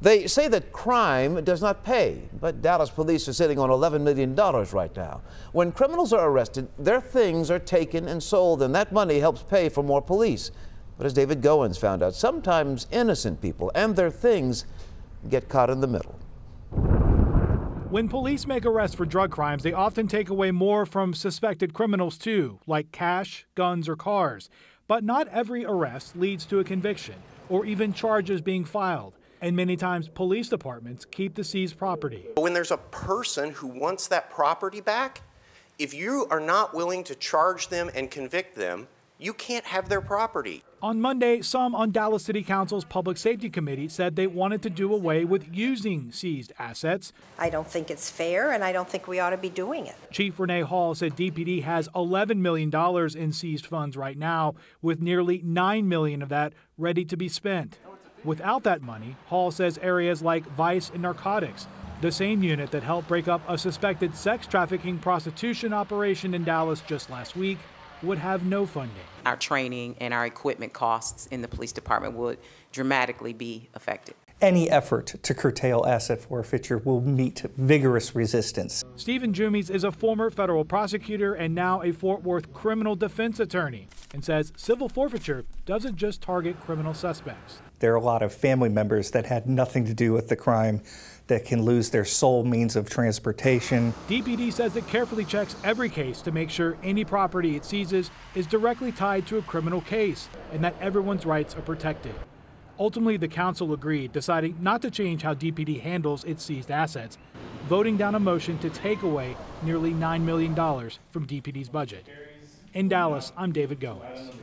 They say that crime does not pay, but Dallas police are sitting on $11 million right now. When criminals are arrested, their things are taken and sold, and that money helps pay for more police. But as David Goins found out, sometimes innocent people and their things get caught in the middle. When police make arrests for drug crimes, they often take away more from suspected criminals, too, like cash, guns, or cars. But not every arrest leads to a conviction or even charges being filed and many times police departments keep the seized property. When there's a person who wants that property back, if you are not willing to charge them and convict them, you can't have their property. On Monday, some on Dallas City Council's Public Safety Committee said they wanted to do away with using seized assets. I don't think it's fair, and I don't think we ought to be doing it. Chief Renee Hall said DPD has $11 million in seized funds right now, with nearly $9 million of that ready to be spent. Without that money, Hall says areas like vice and narcotics, the same unit that helped break up a suspected sex trafficking prostitution operation in Dallas just last week, would have no funding. Our training and our equipment costs in the police department would dramatically be affected any effort to curtail asset forfeiture will meet vigorous resistance. Stephen Jumies is a former federal prosecutor and now a Fort Worth criminal defense attorney and says civil forfeiture doesn't just target criminal suspects. There are a lot of family members that had nothing to do with the crime that can lose their sole means of transportation. DPD says it carefully checks every case to make sure any property it seizes is directly tied to a criminal case and that everyone's rights are protected. Ultimately, the council agreed, deciding not to change how DPD handles its seized assets, voting down a motion to take away nearly $9 million from DPD's budget. In Dallas, I'm David Goins.